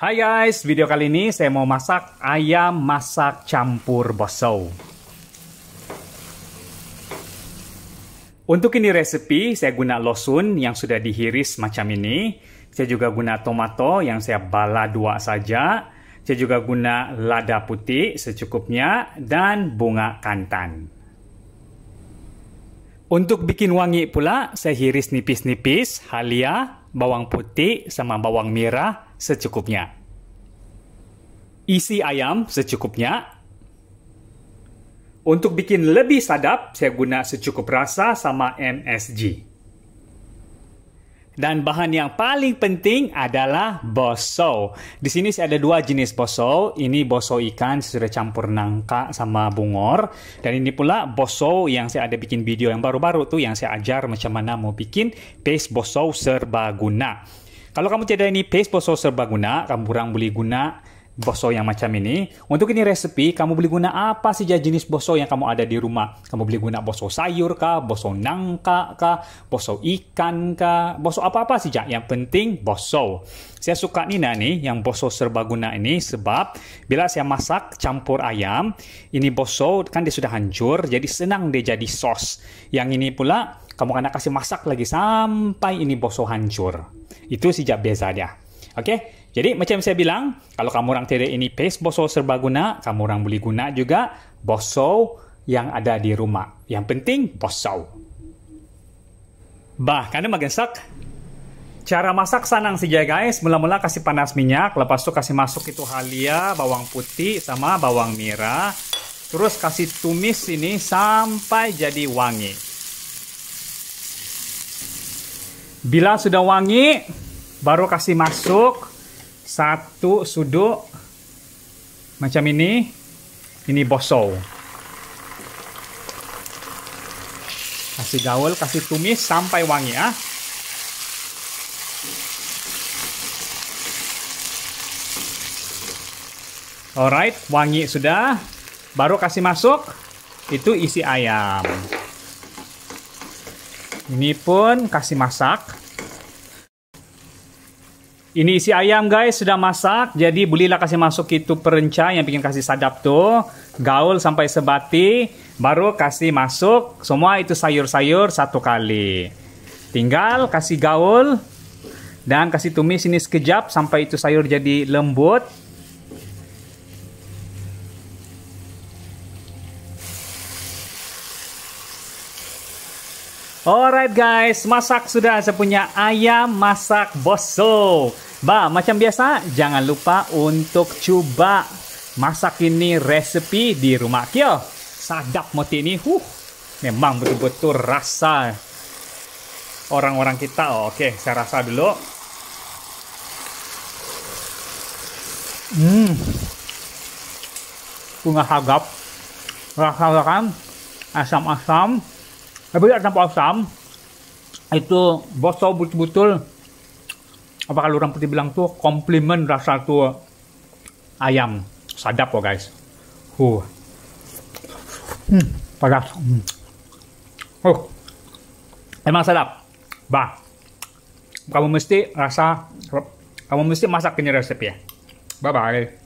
Hai guys, video kali ini saya mau masak ayam masak campur bosou. Untuk ini resepi, saya guna losun yang sudah dihiris macam ini. Saya juga guna tomato yang saya bala dua saja. Saya juga guna lada putih secukupnya dan bunga kantan. Untuk bikin wangi pula, saya hiris nipis-nipis halia bawang putih sama bawang merah secukupnya. Isi ayam secukupnya. Untuk bikin lebih sadap, saya guna secukup rasa sama MSG. Dan bahan yang paling penting adalah boso. Di sini ada dua jenis boso. Ini boso ikan sudah campur nangka sama bungor. Dan ini pula boso yang saya ada bikin video yang baru-baru tuh yang saya ajar macam mana mau bikin paste boso serbaguna. Kalau kamu tidak ini paste boso serbaguna, kamu kurang boleh guna boso yang macam ini. Untuk ini resepi, kamu boleh guna apa saja jenis boso yang kamu ada di rumah. Kamu boleh guna boso sayur kah, boso nangka kah, boso ikan kah, boso apa-apa saja. Yang penting boso. Saya suka nah nih yang boso serbaguna ini sebab bila saya masak campur ayam, ini boso kan dia sudah hancur, jadi senang dia jadi sos. Yang ini pula kamu akan kasih masak lagi sampai ini boso hancur. Itu sejak biasa dia. Oke, okay? Jadi macam saya bilang, kalau kamu orang tidak ini paste boso serbaguna, kamu orang boleh guna juga boso yang ada di rumah. Yang penting boso. Bah, karena magesak. Cara masak sanang saja ya, guys. Mula-mula kasih panas minyak, lepas itu kasih masuk itu halia, bawang putih sama bawang merah. Terus kasih tumis ini sampai jadi wangi. Bila sudah wangi, baru kasih masuk satu sudut macam ini ini bosol kasih gaul kasih tumis sampai wangi ya. Alright, wangi sudah. Baru kasih masuk itu isi ayam. Ini pun kasih masak. Ini isi ayam guys, sudah masak. Jadi belilah kasih masuk itu perenca yang bikin kasih sadap tuh. Gaul sampai sebati, baru kasih masuk semua itu sayur-sayur satu kali. Tinggal kasih gaul dan kasih tumis ini sekejap sampai itu sayur jadi lembut. Alright guys, masak sudah saya punya ayam masak bosso. Ba, macam biasa, jangan lupa untuk coba masak ini resepi di rumah kio. Sadap moti ini, huh, memang betul-betul rasa orang-orang kita. Oh, Oke, okay, saya rasa dulu. Hmm, bunga hagap, rasa-rasa asam-asam, tapi tanpa asam itu boso betul-betul apa kalau orang putih bilang tuh komplimen rasa tuh ayam sadap kok guys. Huh. Hmm, Hmm. Oh. Emang sadap. Bah. Kamu mesti rasa kamu mesti masak ini resep ya. Bye bye.